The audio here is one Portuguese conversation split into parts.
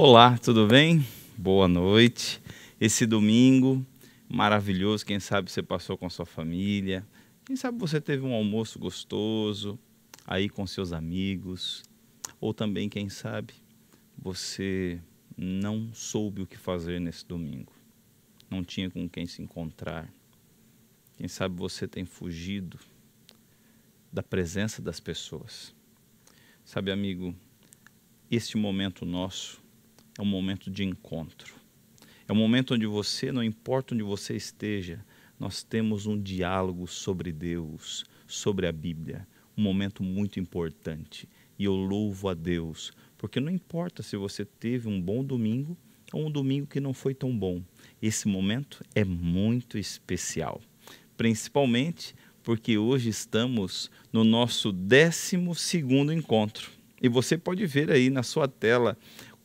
Olá, tudo bem? Boa noite. Esse domingo maravilhoso, quem sabe você passou com sua família, quem sabe você teve um almoço gostoso aí com seus amigos, ou também, quem sabe, você não soube o que fazer nesse domingo, não tinha com quem se encontrar. Quem sabe você tem fugido da presença das pessoas. Sabe, amigo, este momento nosso é um momento de encontro. É um momento onde você, não importa onde você esteja, nós temos um diálogo sobre Deus, sobre a Bíblia. Um momento muito importante. E eu louvo a Deus, porque não importa se você teve um bom domingo ou um domingo que não foi tão bom, esse momento é muito especial. Principalmente porque hoje estamos no nosso 12 encontro. E você pode ver aí na sua tela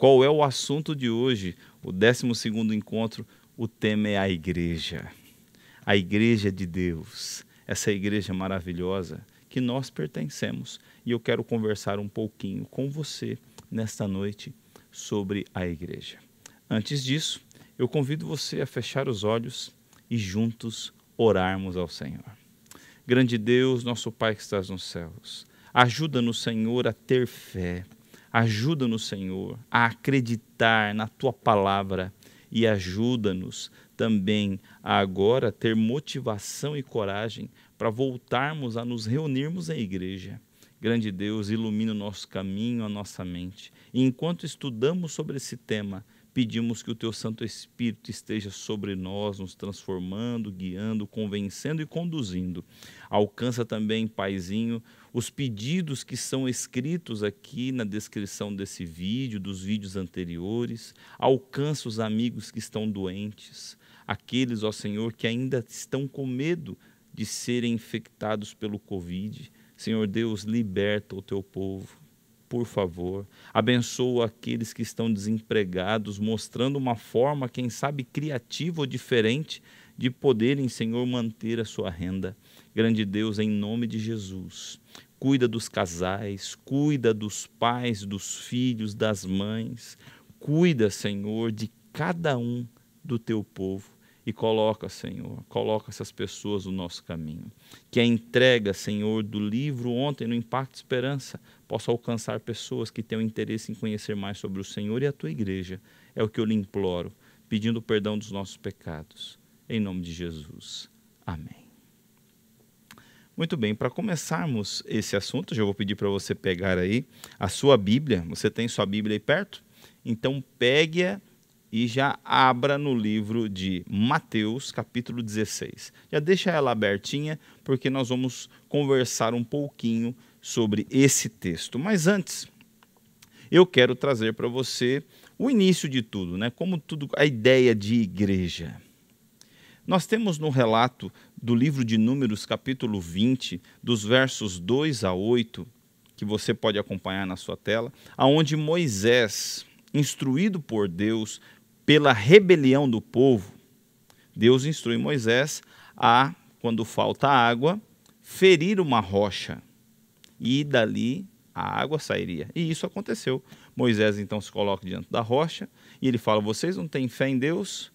qual é o assunto de hoje? O 12 encontro, o tema é a igreja. A igreja de Deus, essa igreja maravilhosa que nós pertencemos. E eu quero conversar um pouquinho com você nesta noite sobre a igreja. Antes disso, eu convido você a fechar os olhos e juntos orarmos ao Senhor. Grande Deus, nosso Pai que estás nos céus, ajuda-nos, Senhor, a ter fé Ajuda-nos, Senhor, a acreditar na tua palavra e ajuda-nos também a agora ter motivação e coragem para voltarmos a nos reunirmos à igreja. Grande Deus, ilumina o nosso caminho, a nossa mente. E enquanto estudamos sobre esse tema, Pedimos que o teu Santo Espírito esteja sobre nós, nos transformando, guiando, convencendo e conduzindo. Alcança também, Paizinho, os pedidos que são escritos aqui na descrição desse vídeo, dos vídeos anteriores. Alcança os amigos que estão doentes, aqueles, ó Senhor, que ainda estão com medo de serem infectados pelo Covid. Senhor Deus, liberta o teu povo por favor. Abençoa aqueles que estão desempregados, mostrando uma forma, quem sabe, criativa ou diferente de poderem, Senhor, manter a sua renda. Grande Deus, em nome de Jesus, cuida dos casais, cuida dos pais, dos filhos, das mães, cuida, Senhor, de cada um do teu povo e coloca, Senhor, coloca essas pessoas no nosso caminho. Que a entrega, Senhor, do livro ontem no Impacto Esperança possa alcançar pessoas que tenham interesse em conhecer mais sobre o Senhor e a tua igreja. É o que eu lhe imploro, pedindo perdão dos nossos pecados. Em nome de Jesus. Amém. Muito bem, para começarmos esse assunto, já vou pedir para você pegar aí a sua Bíblia. Você tem sua Bíblia aí perto? Então pegue-a e já abra no livro de Mateus, capítulo 16. Já deixa ela abertinha, porque nós vamos conversar um pouquinho sobre esse texto. Mas antes, eu quero trazer para você o início de tudo, né? Como tudo a ideia de igreja. Nós temos no relato do livro de Números, capítulo 20, dos versos 2 a 8, que você pode acompanhar na sua tela, aonde Moisés, instruído por Deus, pela rebelião do povo, Deus instrui Moisés a, quando falta água, ferir uma rocha e dali a água sairia. E isso aconteceu. Moisés então se coloca diante da rocha e ele fala: Vocês não têm fé em Deus?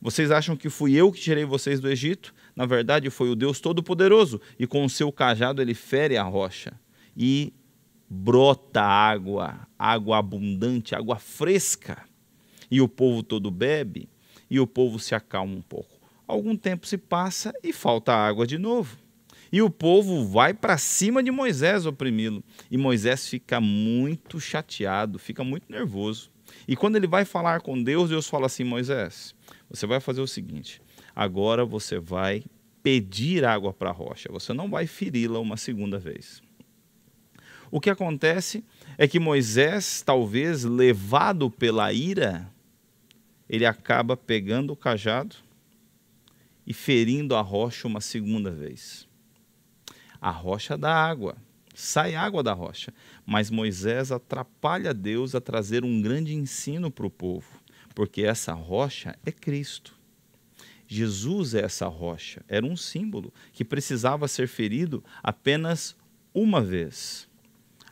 Vocês acham que fui eu que tirei vocês do Egito? Na verdade, foi o Deus Todo-Poderoso. E com o seu cajado ele fere a rocha e brota água, água abundante, água fresca e o povo todo bebe e o povo se acalma um pouco. Algum tempo se passa e falta água de novo. E o povo vai para cima de Moisés oprimi-lo. E Moisés fica muito chateado, fica muito nervoso. E quando ele vai falar com Deus, Deus fala assim: Moisés, você vai fazer o seguinte: agora você vai pedir água para a rocha, você não vai feri-la uma segunda vez. O que acontece é que Moisés, talvez levado pela ira, ele acaba pegando o cajado e ferindo a rocha uma segunda vez. A rocha dá água, sai água da rocha, mas Moisés atrapalha Deus a trazer um grande ensino para o povo, porque essa rocha é Cristo. Jesus é essa rocha, era um símbolo que precisava ser ferido apenas uma vez.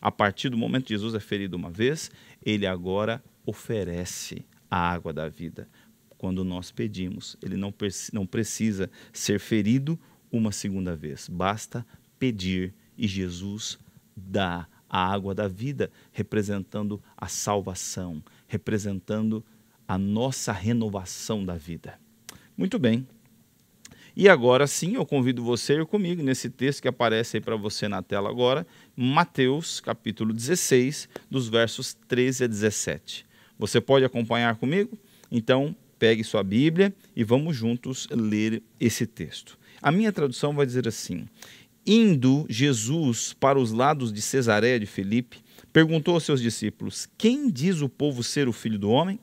A partir do momento que Jesus é ferido uma vez, ele agora oferece a água da vida. Quando nós pedimos, ele não, não precisa ser ferido uma segunda vez, basta pedir e Jesus dá a água da vida, representando a salvação, representando a nossa renovação da vida. Muito bem. E agora sim, eu convido você a ir comigo nesse texto que aparece aí para você na tela agora, Mateus, capítulo 16, dos versos 13 a 17. Você pode acompanhar comigo? Então, pegue sua Bíblia e vamos juntos ler esse texto. A minha tradução vai dizer assim: Indo Jesus para os lados de Cesareia de Felipe, perguntou aos seus discípulos: Quem diz o povo ser o filho do homem?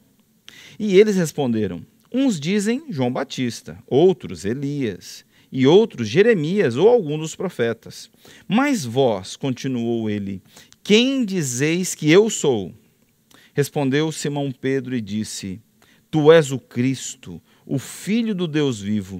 E eles responderam: Uns dizem João Batista, outros Elias, e outros Jeremias ou algum dos profetas. Mas vós, continuou ele, quem dizeis que eu sou? Respondeu Simão Pedro e disse: Tu és o Cristo, o Filho do Deus vivo.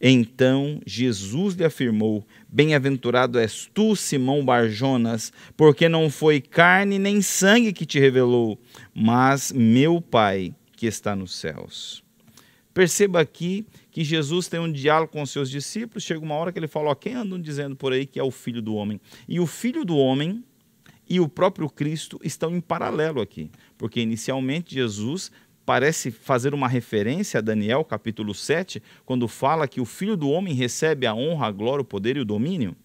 Então Jesus lhe afirmou: Bem-aventurado és tu, Simão Barjonas, porque não foi carne nem sangue que te revelou, mas meu Pai que está nos céus. Perceba aqui que Jesus tem um diálogo com seus discípulos. Chega uma hora que ele fala: ó, Quem andam dizendo por aí que é o filho do homem? E o filho do homem e o próprio Cristo estão em paralelo aqui, porque inicialmente Jesus parece fazer uma referência a Daniel capítulo 7, quando fala que o filho do homem recebe a honra, a glória, o poder e o domínio.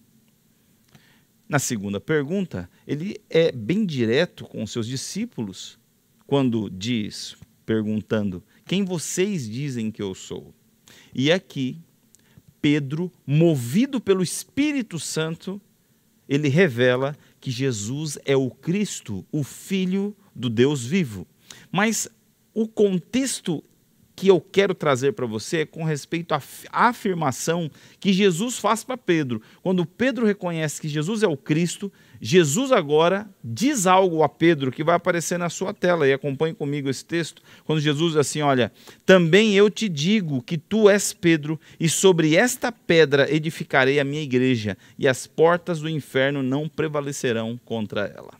Na segunda pergunta, ele é bem direto com os seus discípulos quando diz, perguntando: Quem vocês dizem que eu sou? E aqui, Pedro, movido pelo Espírito Santo, ele revela que Jesus é o Cristo, o Filho do Deus vivo. Mas o contexto que eu quero trazer para você é com respeito à afirmação que Jesus faz para Pedro. Quando Pedro reconhece que Jesus é o Cristo, Jesus agora diz algo a Pedro que vai aparecer na sua tela e acompanhe comigo esse texto. Quando Jesus diz assim, olha, também eu te digo que tu és Pedro e sobre esta pedra edificarei a minha igreja e as portas do inferno não prevalecerão contra ela.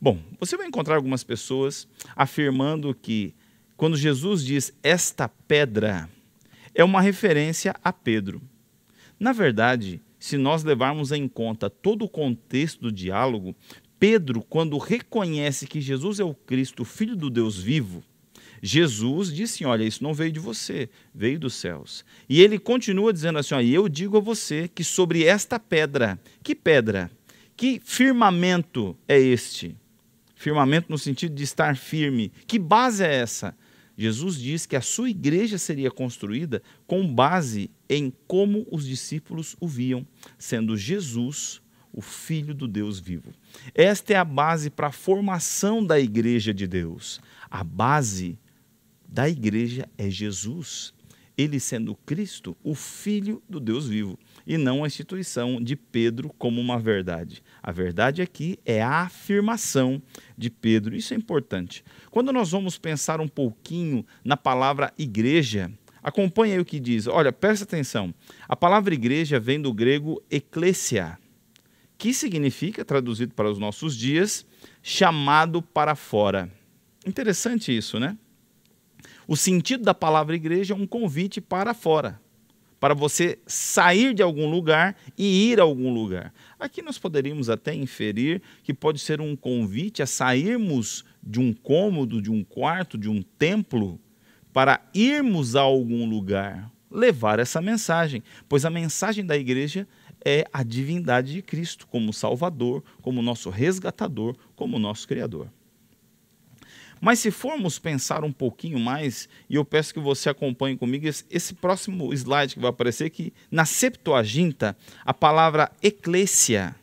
Bom, você vai encontrar algumas pessoas afirmando que quando Jesus diz esta pedra é uma referência a Pedro. Na verdade, se nós levarmos em conta todo o contexto do diálogo, Pedro, quando reconhece que Jesus é o Cristo, filho do Deus vivo, Jesus disse: Olha, isso não veio de você, veio dos céus. E ele continua dizendo assim: ó, Eu digo a você que sobre esta pedra, que pedra? Que firmamento é este? Firmamento no sentido de estar firme. Que base é essa? Jesus diz que a sua igreja seria construída com base em como os discípulos o viam, sendo Jesus o Filho do Deus vivo. Esta é a base para a formação da igreja de Deus. A base da igreja é Jesus ele sendo Cristo, o Filho do Deus vivo, e não a instituição de Pedro como uma verdade. A verdade aqui é a afirmação de Pedro. Isso é importante. Quando nós vamos pensar um pouquinho na palavra igreja, acompanhe aí o que diz. Olha, presta atenção. A palavra igreja vem do grego eclesia, que significa, traduzido para os nossos dias, chamado para fora. Interessante isso, né? O sentido da palavra igreja é um convite para fora, para você sair de algum lugar e ir a algum lugar. Aqui nós poderíamos até inferir que pode ser um convite a sairmos de um cômodo, de um quarto, de um templo, para irmos a algum lugar, levar essa mensagem, pois a mensagem da igreja é a divindade de Cristo como Salvador, como nosso resgatador, como nosso Criador. Mas se formos pensar um pouquinho mais, e eu peço que você acompanhe comigo esse, esse próximo slide que vai aparecer, que na Septuaginta, a palavra eclésia,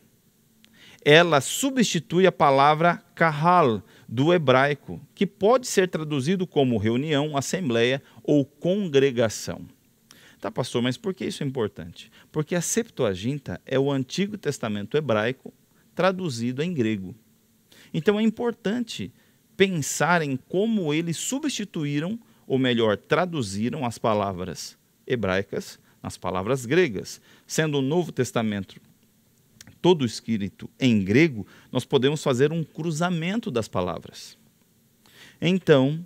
ela substitui a palavra kahal, do hebraico, que pode ser traduzido como reunião, assembleia ou congregação. Tá, pastor, mas por que isso é importante? Porque a Septuaginta é o Antigo Testamento hebraico traduzido em grego. Então é importante pensar em como eles substituíram, ou melhor, traduziram as palavras hebraicas nas palavras gregas. Sendo o Novo Testamento todo escrito em grego, nós podemos fazer um cruzamento das palavras. Então,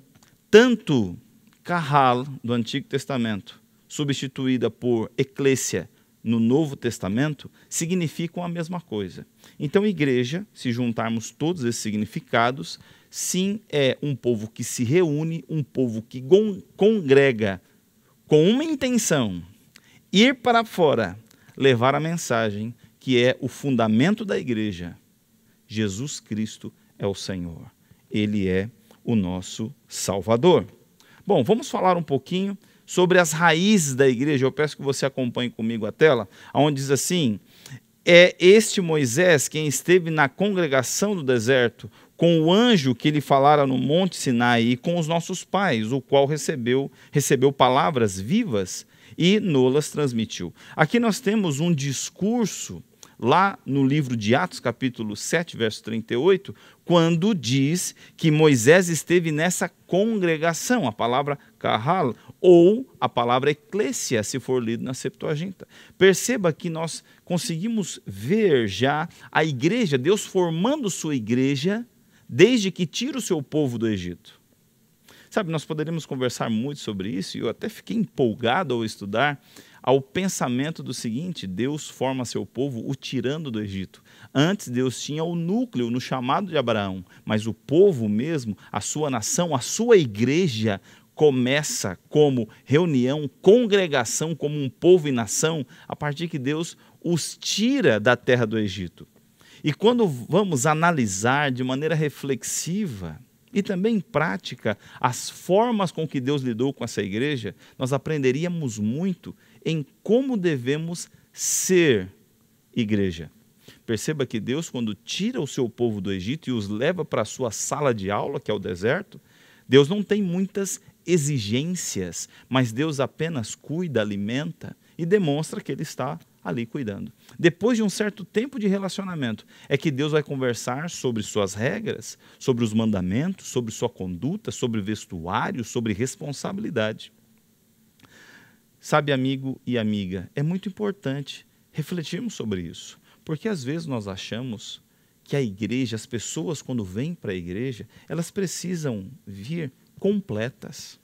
tanto Kahal, do Antigo Testamento, substituída por eclésia no Novo Testamento, significam a mesma coisa. Então, igreja, se juntarmos todos esses significados, Sim, é um povo que se reúne, um povo que congrega com uma intenção: ir para fora, levar a mensagem que é o fundamento da igreja. Jesus Cristo é o Senhor. Ele é o nosso Salvador. Bom, vamos falar um pouquinho sobre as raízes da igreja. Eu peço que você acompanhe comigo a tela, onde diz assim: é este Moisés quem esteve na congregação do deserto, com o anjo que lhe falara no monte Sinai e com os nossos pais, o qual recebeu recebeu palavras vivas e nolas transmitiu. Aqui nós temos um discurso lá no livro de Atos, capítulo 7, verso 38, quando diz que Moisés esteve nessa congregação, a palavra kahal ou a palavra eclésia, se for lido na Septuaginta. Perceba que nós conseguimos ver já a igreja, Deus formando sua igreja desde que tira o seu povo do Egito. Sabe, nós poderíamos conversar muito sobre isso, e eu até fiquei empolgado ao estudar ao pensamento do seguinte: Deus forma seu povo o tirando do Egito. Antes Deus tinha o núcleo no chamado de Abraão, mas o povo mesmo, a sua nação, a sua igreja começa como reunião, congregação, como um povo e nação, a partir que Deus os tira da terra do Egito. E quando vamos analisar de maneira reflexiva e também prática as formas com que Deus lidou com essa igreja, nós aprenderíamos muito em como devemos ser igreja. Perceba que Deus, quando tira o seu povo do Egito e os leva para a sua sala de aula, que é o deserto, Deus não tem muitas exigências, mas Deus apenas cuida, alimenta e demonstra que Ele está ali cuidando. Depois de um certo tempo de relacionamento, é que Deus vai conversar sobre suas regras, sobre os mandamentos, sobre sua conduta, sobre vestuário, sobre responsabilidade. Sabe, amigo e amiga, é muito importante refletirmos sobre isso, porque às vezes nós achamos que a igreja, as pessoas quando vêm para a igreja, elas precisam vir completas,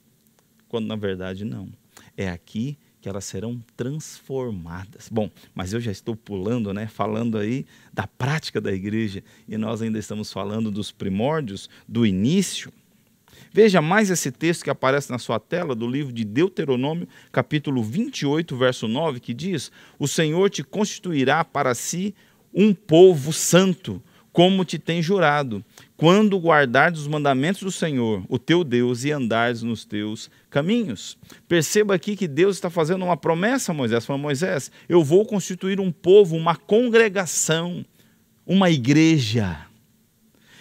quando na verdade não. É aqui que elas serão transformadas. Bom, mas eu já estou pulando, né, falando aí da prática da igreja e nós ainda estamos falando dos primórdios, do início. Veja mais esse texto que aparece na sua tela do livro de Deuteronômio, capítulo 28, verso 9, que diz: "O Senhor te constituirá para si um povo santo, como te tem jurado, quando guardares os mandamentos do Senhor, o teu Deus, e andares nos teus caminhos. Perceba aqui que Deus está fazendo uma promessa a Moisés, fala: Moisés, eu vou constituir um povo, uma congregação, uma igreja.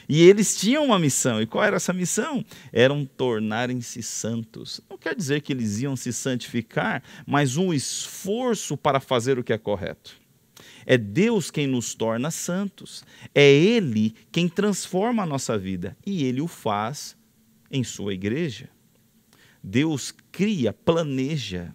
E eles tinham uma missão. E qual era essa missão? Eram tornarem-se santos. Não quer dizer que eles iam se santificar, mas um esforço para fazer o que é correto. É Deus quem nos torna santos. É Ele quem transforma a nossa vida. E Ele o faz em Sua igreja. Deus cria, planeja,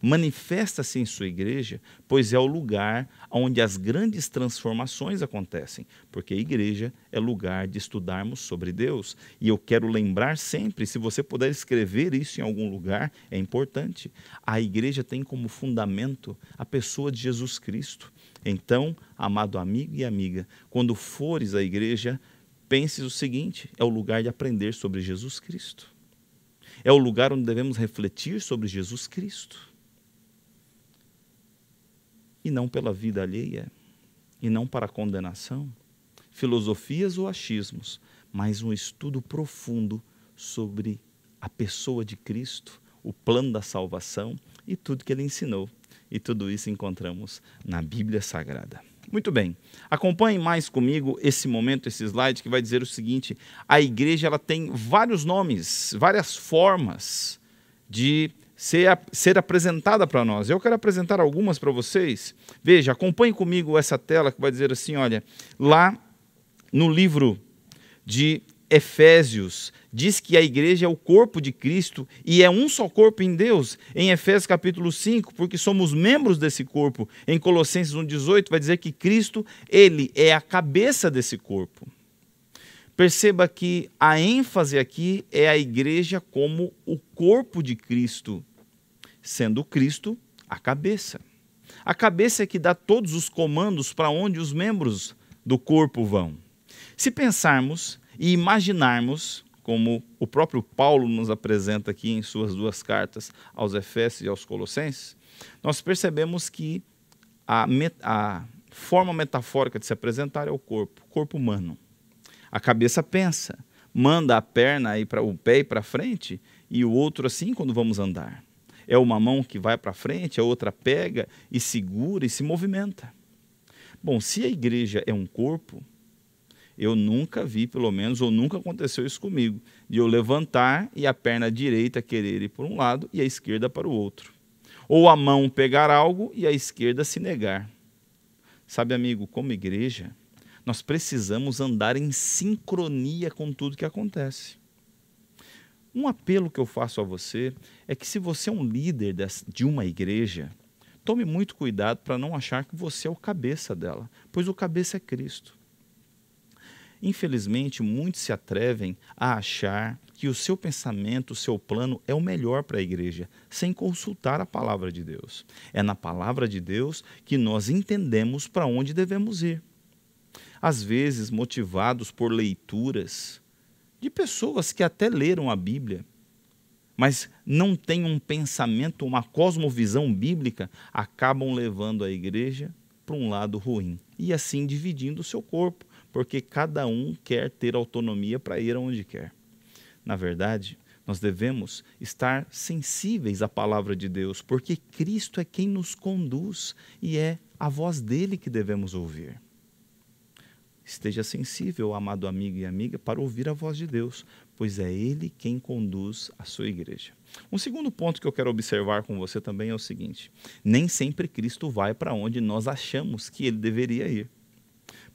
manifesta-se em Sua igreja, pois é o lugar onde as grandes transformações acontecem. Porque a igreja é lugar de estudarmos sobre Deus. E eu quero lembrar sempre: se você puder escrever isso em algum lugar, é importante. A igreja tem como fundamento a pessoa de Jesus Cristo. Então, amado amigo e amiga, quando fores à igreja, penses o seguinte: é o lugar de aprender sobre Jesus Cristo. É o lugar onde devemos refletir sobre Jesus Cristo. E não pela vida alheia, e não para condenação, filosofias ou achismos, mas um estudo profundo sobre a pessoa de Cristo, o plano da salvação e tudo que ele ensinou. E tudo isso encontramos na Bíblia Sagrada. Muito bem. Acompanhe mais comigo esse momento, esse slide que vai dizer o seguinte: a igreja ela tem vários nomes, várias formas de ser, ser apresentada para nós. Eu quero apresentar algumas para vocês. Veja, acompanhe comigo essa tela que vai dizer assim: olha, lá no livro de Efésios diz que a igreja é o corpo de Cristo e é um só corpo em Deus, em Efésios capítulo 5, porque somos membros desse corpo. Em Colossenses 1:18 vai dizer que Cristo, ele é a cabeça desse corpo. Perceba que a ênfase aqui é a igreja como o corpo de Cristo, sendo Cristo a cabeça. A cabeça é que dá todos os comandos para onde os membros do corpo vão. Se pensarmos e imaginarmos, como o próprio Paulo nos apresenta aqui em suas duas cartas aos Efésios e aos Colossenses, nós percebemos que a, met a forma metafórica de se apresentar é o corpo, corpo humano. A cabeça pensa, manda a perna aí para o pé para frente e o outro assim quando vamos andar. É uma mão que vai para frente, a outra pega e segura e se movimenta. Bom, se a igreja é um corpo, eu nunca vi, pelo menos, ou nunca aconteceu isso comigo, de eu levantar e a perna direita querer ir para um lado e a esquerda para o outro. Ou a mão pegar algo e a esquerda se negar. Sabe, amigo, como igreja, nós precisamos andar em sincronia com tudo que acontece. Um apelo que eu faço a você é que, se você é um líder de uma igreja, tome muito cuidado para não achar que você é o cabeça dela, pois o cabeça é Cristo. Infelizmente, muitos se atrevem a achar que o seu pensamento, o seu plano é o melhor para a igreja, sem consultar a palavra de Deus. É na palavra de Deus que nós entendemos para onde devemos ir. Às vezes, motivados por leituras de pessoas que até leram a Bíblia, mas não têm um pensamento, uma cosmovisão bíblica, acabam levando a igreja para um lado ruim e assim dividindo o seu corpo, porque cada um quer ter autonomia para ir aonde quer. Na verdade, nós devemos estar sensíveis à palavra de Deus, porque Cristo é quem nos conduz e é a voz dele que devemos ouvir. Esteja sensível, amado amigo e amiga, para ouvir a voz de Deus, pois é Ele quem conduz a sua igreja. Um segundo ponto que eu quero observar com você também é o seguinte: nem sempre Cristo vai para onde nós achamos que ele deveria ir.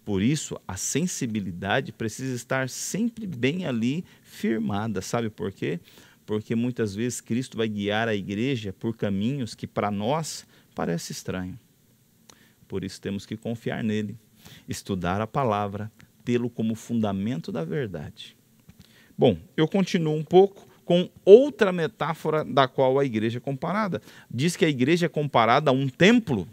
Por isso, a sensibilidade precisa estar sempre bem ali firmada. Sabe por quê? Porque muitas vezes Cristo vai guiar a igreja por caminhos que para nós parece estranho. Por isso temos que confiar nele, estudar a palavra, tê-lo como fundamento da verdade. Bom, eu continuo um pouco com outra metáfora da qual a igreja é comparada. Diz que a igreja é comparada a um templo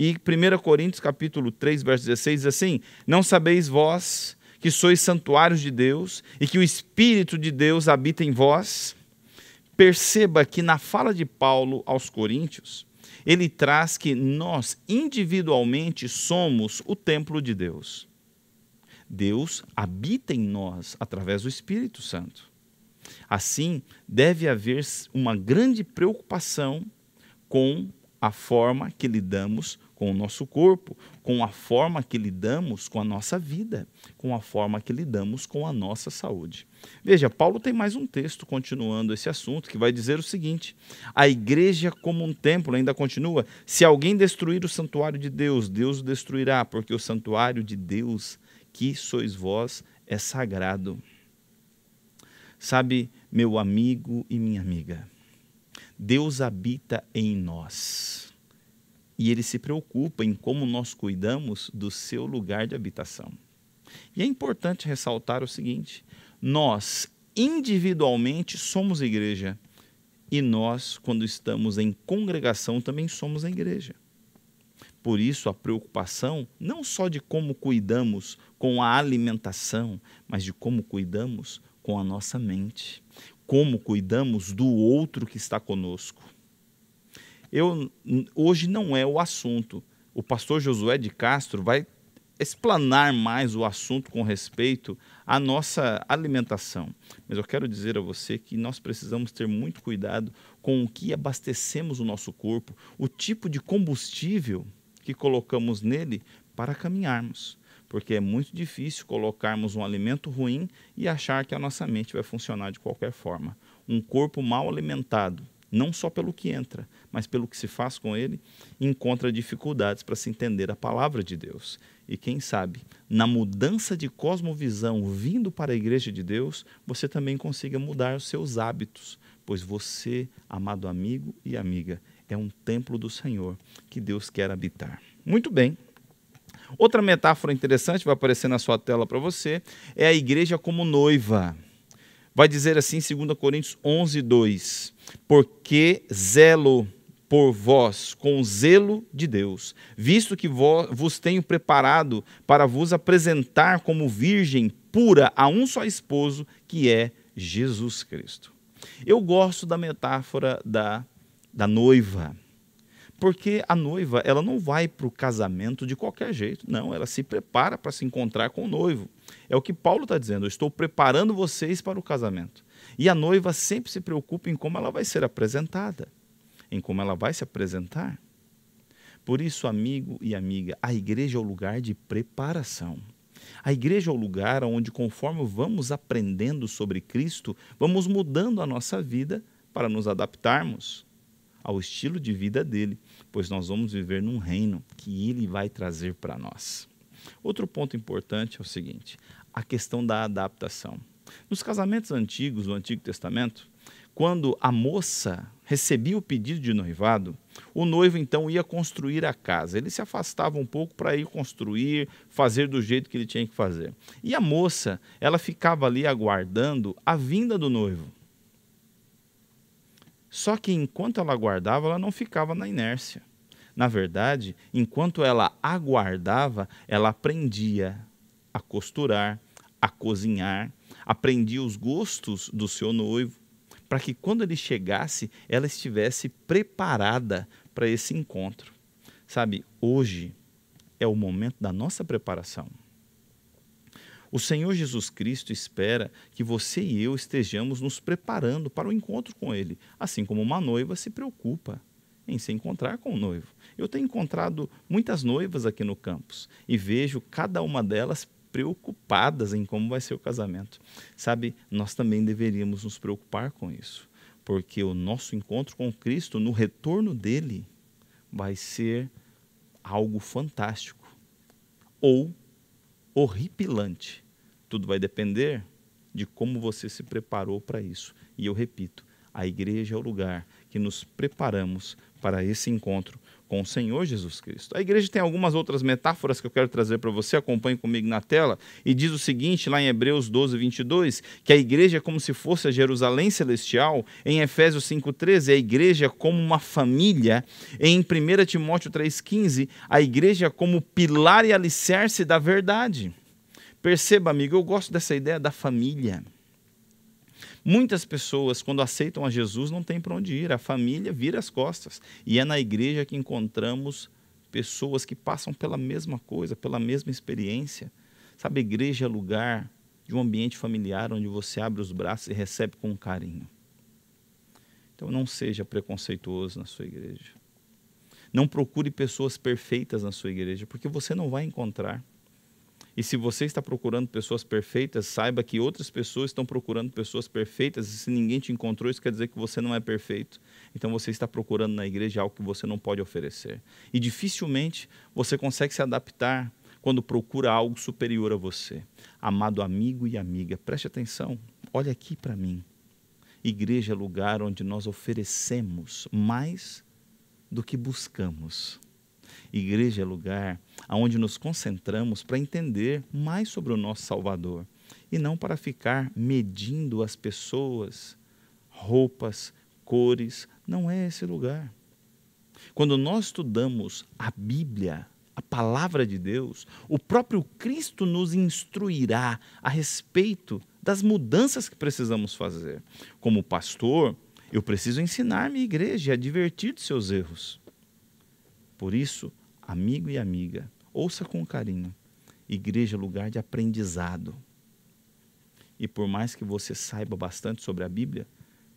e 1 Coríntios capítulo 3, verso 16 diz assim: Não sabeis vós que sois santuários de Deus e que o Espírito de Deus habita em vós? Perceba que na fala de Paulo aos Coríntios, ele traz que nós individualmente somos o templo de Deus. Deus habita em nós através do Espírito Santo. Assim, deve haver uma grande preocupação com a forma que lidamos com o nosso corpo, com a forma que lidamos com a nossa vida, com a forma que lidamos com a nossa saúde. Veja, Paulo tem mais um texto continuando esse assunto que vai dizer o seguinte: a igreja, como um templo, ainda continua. Se alguém destruir o santuário de Deus, Deus o destruirá, porque o santuário de Deus, que sois vós, é sagrado. Sabe, meu amigo e minha amiga, Deus habita em nós. E ele se preocupa em como nós cuidamos do seu lugar de habitação. E é importante ressaltar o seguinte: nós individualmente somos igreja e nós, quando estamos em congregação, também somos a igreja. Por isso, a preocupação não só de como cuidamos com a alimentação, mas de como cuidamos com a nossa mente, como cuidamos do outro que está conosco. Eu, hoje não é o assunto. O pastor Josué de Castro vai explanar mais o assunto com respeito à nossa alimentação. Mas eu quero dizer a você que nós precisamos ter muito cuidado com o que abastecemos o nosso corpo, o tipo de combustível que colocamos nele para caminharmos. Porque é muito difícil colocarmos um alimento ruim e achar que a nossa mente vai funcionar de qualquer forma. Um corpo mal alimentado não só pelo que entra, mas pelo que se faz com ele, encontra dificuldades para se entender a palavra de Deus. E quem sabe, na mudança de cosmovisão vindo para a igreja de Deus, você também consiga mudar os seus hábitos, pois você, amado amigo e amiga, é um templo do Senhor que Deus quer habitar. Muito bem. Outra metáfora interessante vai aparecer na sua tela para você é a igreja como noiva vai dizer assim, 2 Coríntios 11, 2: Porque zelo por vós com zelo de Deus, visto que vos tenho preparado para vos apresentar como virgem pura a um só esposo, que é Jesus Cristo. Eu gosto da metáfora da, da noiva, porque a noiva ela não vai para o casamento de qualquer jeito, não, ela se prepara para se encontrar com o noivo. É o que Paulo está dizendo. Eu estou preparando vocês para o casamento. E a noiva sempre se preocupa em como ela vai ser apresentada, em como ela vai se apresentar. Por isso, amigo e amiga, a igreja é o lugar de preparação. A igreja é o lugar onde, conforme vamos aprendendo sobre Cristo, vamos mudando a nossa vida para nos adaptarmos ao estilo de vida dele, pois nós vamos viver num reino que ele vai trazer para nós. Outro ponto importante é o seguinte: a questão da adaptação. Nos casamentos antigos, no Antigo Testamento, quando a moça recebia o pedido de noivado, o noivo então ia construir a casa. Ele se afastava um pouco para ir construir, fazer do jeito que ele tinha que fazer. E a moça, ela ficava ali aguardando a vinda do noivo. Só que enquanto ela aguardava, ela não ficava na inércia. Na verdade, enquanto ela aguardava, ela aprendia a costurar, a cozinhar, aprendia os gostos do seu noivo, para que quando ele chegasse, ela estivesse preparada para esse encontro. Sabe, hoje é o momento da nossa preparação. O Senhor Jesus Cristo espera que você e eu estejamos nos preparando para o encontro com Ele, assim como uma noiva se preocupa em se encontrar com o noivo. Eu tenho encontrado muitas noivas aqui no campus e vejo cada uma delas preocupadas em como vai ser o casamento. Sabe, nós também deveríamos nos preocupar com isso, porque o nosso encontro com Cristo, no retorno dele, vai ser algo fantástico ou horripilante. Tudo vai depender de como você se preparou para isso. E eu repito, a igreja é o lugar que nos preparamos para esse encontro com o Senhor Jesus Cristo. A igreja tem algumas outras metáforas que eu quero trazer para você, acompanhe comigo na tela, e diz o seguinte lá em Hebreus 12, 22, que a igreja é como se fosse a Jerusalém Celestial, em Efésios 5,13, a igreja é como uma família, em 1 Timóteo 3,15, a igreja é como pilar e alicerce da verdade. Perceba, amigo, eu gosto dessa ideia da família. Muitas pessoas, quando aceitam a Jesus, não têm para onde ir, a família vira as costas. E é na igreja que encontramos pessoas que passam pela mesma coisa, pela mesma experiência. Sabe, igreja é lugar de um ambiente familiar onde você abre os braços e recebe com carinho. Então não seja preconceituoso na sua igreja. Não procure pessoas perfeitas na sua igreja, porque você não vai encontrar. E se você está procurando pessoas perfeitas, saiba que outras pessoas estão procurando pessoas perfeitas. E se ninguém te encontrou, isso quer dizer que você não é perfeito. Então você está procurando na igreja algo que você não pode oferecer. E dificilmente você consegue se adaptar quando procura algo superior a você. Amado amigo e amiga, preste atenção. Olha aqui para mim. Igreja é lugar onde nós oferecemos mais do que buscamos. Igreja é lugar aonde nos concentramos para entender mais sobre o nosso Salvador e não para ficar medindo as pessoas, roupas, cores. Não é esse lugar. Quando nós estudamos a Bíblia, a palavra de Deus, o próprio Cristo nos instruirá a respeito das mudanças que precisamos fazer. Como pastor, eu preciso ensinar minha igreja a advertir de seus erros. Por isso, amigo e amiga, ouça com carinho. Igreja é lugar de aprendizado. E por mais que você saiba bastante sobre a Bíblia,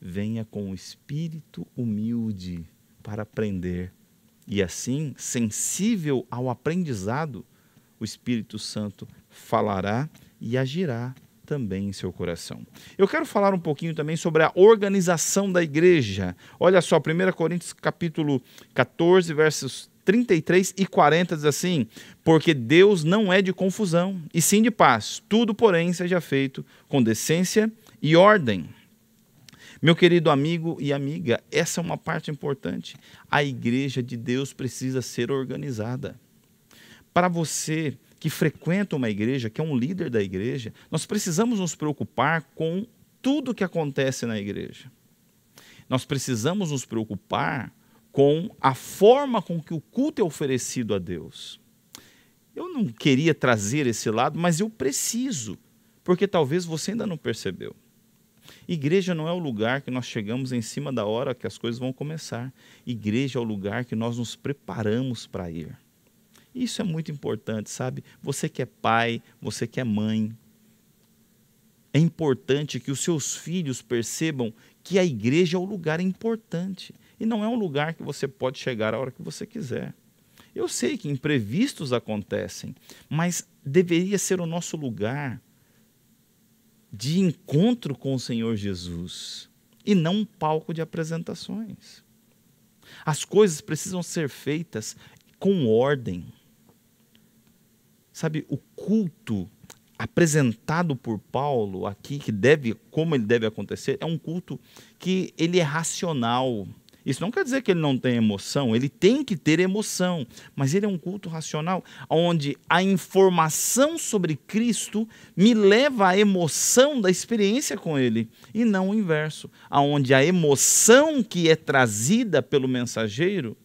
venha com o um espírito humilde para aprender. E assim, sensível ao aprendizado, o Espírito Santo falará e agirá também em seu coração. Eu quero falar um pouquinho também sobre a organização da igreja. Olha só, 1 Coríntios capítulo 14, versos 33 e 40 diz assim: Porque Deus não é de confusão, e sim de paz. Tudo, porém, seja feito com decência e ordem. Meu querido amigo e amiga, essa é uma parte importante. A igreja de Deus precisa ser organizada. Para você que frequenta uma igreja, que é um líder da igreja, nós precisamos nos preocupar com tudo que acontece na igreja. Nós precisamos nos preocupar com a forma com que o culto é oferecido a Deus. Eu não queria trazer esse lado, mas eu preciso, porque talvez você ainda não percebeu. Igreja não é o lugar que nós chegamos em cima da hora que as coisas vão começar. Igreja é o lugar que nós nos preparamos para ir. Isso é muito importante, sabe? Você que é pai, você que é mãe, é importante que os seus filhos percebam que a igreja é o lugar importante. E não é um lugar que você pode chegar a hora que você quiser. Eu sei que imprevistos acontecem, mas deveria ser o nosso lugar de encontro com o Senhor Jesus e não um palco de apresentações. As coisas precisam ser feitas com ordem. Sabe, o culto apresentado por Paulo aqui, que deve, como ele deve acontecer, é um culto que ele é racional. Isso não quer dizer que ele não tem emoção, ele tem que ter emoção, mas ele é um culto racional onde a informação sobre Cristo me leva à emoção da experiência com ele e não o inverso, aonde a emoção que é trazida pelo mensageiro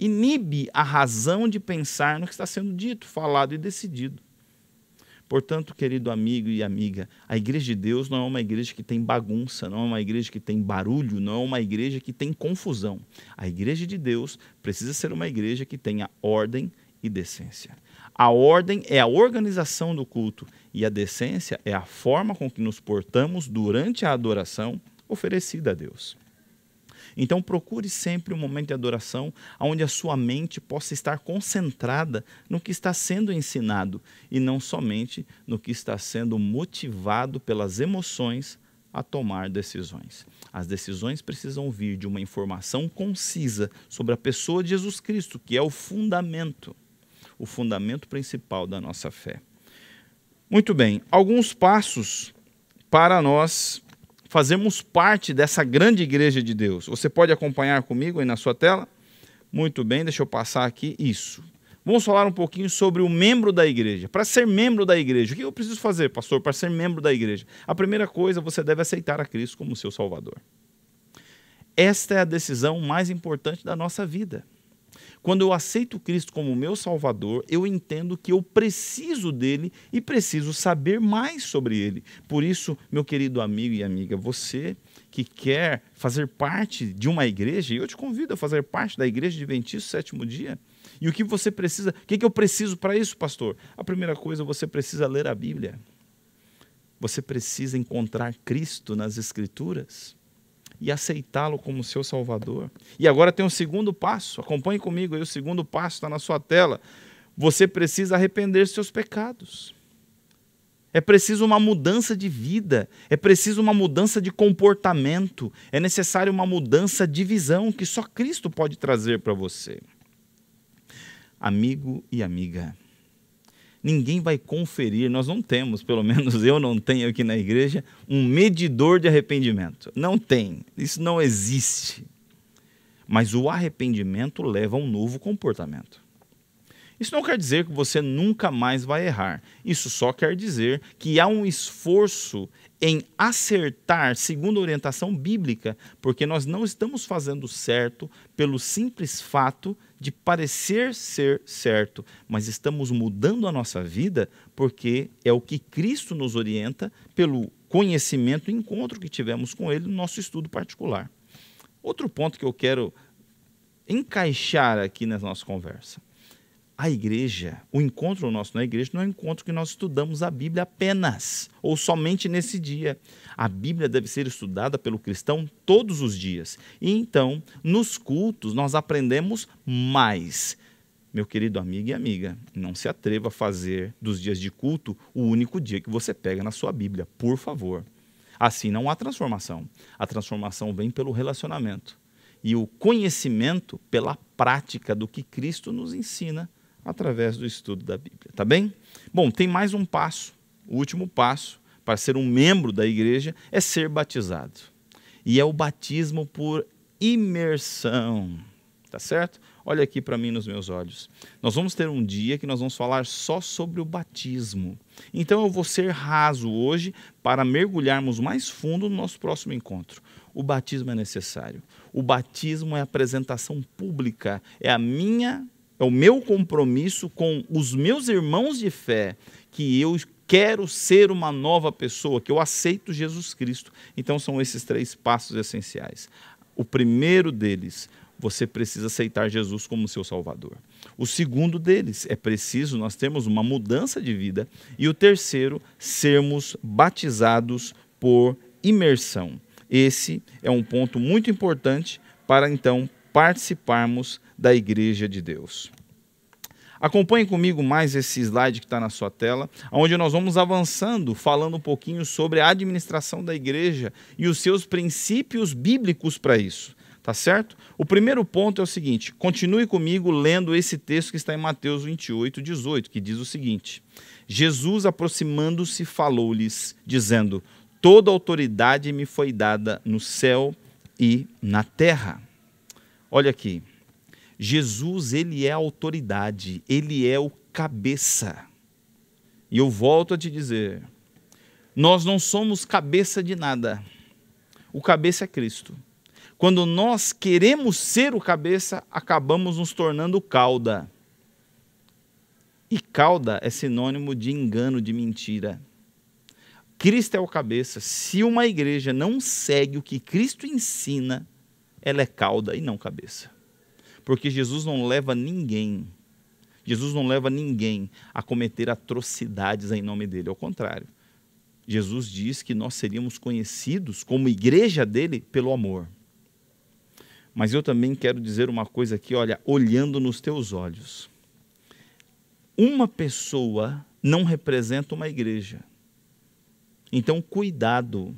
inibe a razão de pensar no que está sendo dito, falado e decidido. Portanto, querido amigo e amiga, a igreja de Deus não é uma igreja que tem bagunça, não é uma igreja que tem barulho, não é uma igreja que tem confusão. A igreja de Deus precisa ser uma igreja que tenha ordem e decência. A ordem é a organização do culto e a decência é a forma com que nos portamos durante a adoração oferecida a Deus. Então procure sempre um momento de adoração onde a sua mente possa estar concentrada no que está sendo ensinado e não somente no que está sendo motivado pelas emoções a tomar decisões. As decisões precisam vir de uma informação concisa sobre a pessoa de Jesus Cristo, que é o fundamento, o fundamento principal da nossa fé. Muito bem, alguns passos para nós fazemos parte dessa grande igreja de Deus. Você pode acompanhar comigo aí na sua tela? Muito bem, deixa eu passar aqui isso. Vamos falar um pouquinho sobre o membro da igreja. Para ser membro da igreja, o que eu preciso fazer, pastor, para ser membro da igreja? A primeira coisa, você deve aceitar a Cristo como seu Salvador. Esta é a decisão mais importante da nossa vida. Quando eu aceito Cristo como meu Salvador, eu entendo que eu preciso dele e preciso saber mais sobre ele. Por isso, meu querido amigo e amiga, você que quer fazer parte de uma igreja, e eu te convido a fazer parte da igreja de Adventista Sétimo Dia. E o que você precisa? O que, é que eu preciso para isso, pastor? A primeira coisa, você precisa ler a Bíblia. Você precisa encontrar Cristo nas Escrituras e aceitá-lo como seu Salvador. E agora tem um segundo passo, acompanhe comigo aí, o segundo passo está na sua tela. Você precisa arrepender seus pecados. É preciso uma mudança de vida, é preciso uma mudança de comportamento, é necessário uma mudança de visão que só Cristo pode trazer para você. Amigo e amiga, ninguém vai conferir. Nós não temos, pelo menos eu não tenho aqui na igreja, um medidor de arrependimento. Não tem. Isso não existe. Mas o arrependimento leva a um novo comportamento. Isso não quer dizer que você nunca mais vai errar. Isso só quer dizer que há um esforço em acertar segundo a orientação bíblica, porque nós não estamos fazendo certo pelo simples fato de parecer ser certo, mas estamos mudando a nossa vida porque é o que Cristo nos orienta pelo conhecimento e encontro que tivemos com Ele no nosso estudo particular. Outro ponto que eu quero encaixar aqui na nossa conversa a igreja, o encontro nosso na igreja não é um encontro que nós estudamos a Bíblia apenas ou somente nesse dia. A Bíblia deve ser estudada pelo cristão todos os dias. E então, nos cultos, nós aprendemos mais. Meu querido amigo e amiga, não se atreva a fazer dos dias de culto o único dia que você pega na sua Bíblia, por favor. Assim não há transformação. A transformação vem pelo relacionamento e o conhecimento pela prática do que Cristo nos ensina através do estudo da Bíblia, tá bem? Bom, tem mais um passo, o último passo para ser um membro da igreja é ser batizado. E é o batismo por imersão, tá certo? Olha aqui para mim nos meus olhos. Nós vamos ter um dia que nós vamos falar só sobre o batismo. Então eu vou ser raso hoje para mergulharmos mais fundo no nosso próximo encontro. O batismo é necessário. O batismo é a apresentação pública, é a minha é o meu compromisso com os meus irmãos de fé, que eu quero ser uma nova pessoa, que eu aceito Jesus Cristo. Então são esses três passos essenciais. O primeiro deles, você precisa aceitar Jesus como seu Salvador. O segundo deles, é preciso nós termos uma mudança de vida. E o terceiro, sermos batizados por imersão. Esse é um ponto muito importante para então participarmos da Igreja de Deus. Acompanhe comigo mais esse slide que está na sua tela, onde nós vamos avançando, falando um pouquinho sobre a administração da igreja e os seus princípios bíblicos para isso. Tá certo? O primeiro ponto é o seguinte: continue comigo lendo esse texto que está em Mateus 28, 18, que diz o seguinte: Jesus, aproximando-se, falou-lhes, dizendo: Toda autoridade me foi dada no céu e na terra. Olha aqui. Jesus, ele é a autoridade, ele é o cabeça. E eu volto a te dizer, nós não somos cabeça de nada. O cabeça é Cristo. Quando nós queremos ser o cabeça, acabamos nos tornando cauda. E cauda é sinônimo de engano, de mentira. Cristo é o cabeça. Se uma igreja não segue o que Cristo ensina, ela é cauda e não cabeça. Porque Jesus não leva ninguém, Jesus não leva ninguém a cometer atrocidades em nome dele, ao contrário. Jesus diz que nós seríamos conhecidos como igreja dele pelo amor. Mas eu também quero dizer uma coisa aqui, olha, olhando nos teus olhos. Uma pessoa não representa uma igreja. Então, cuidado.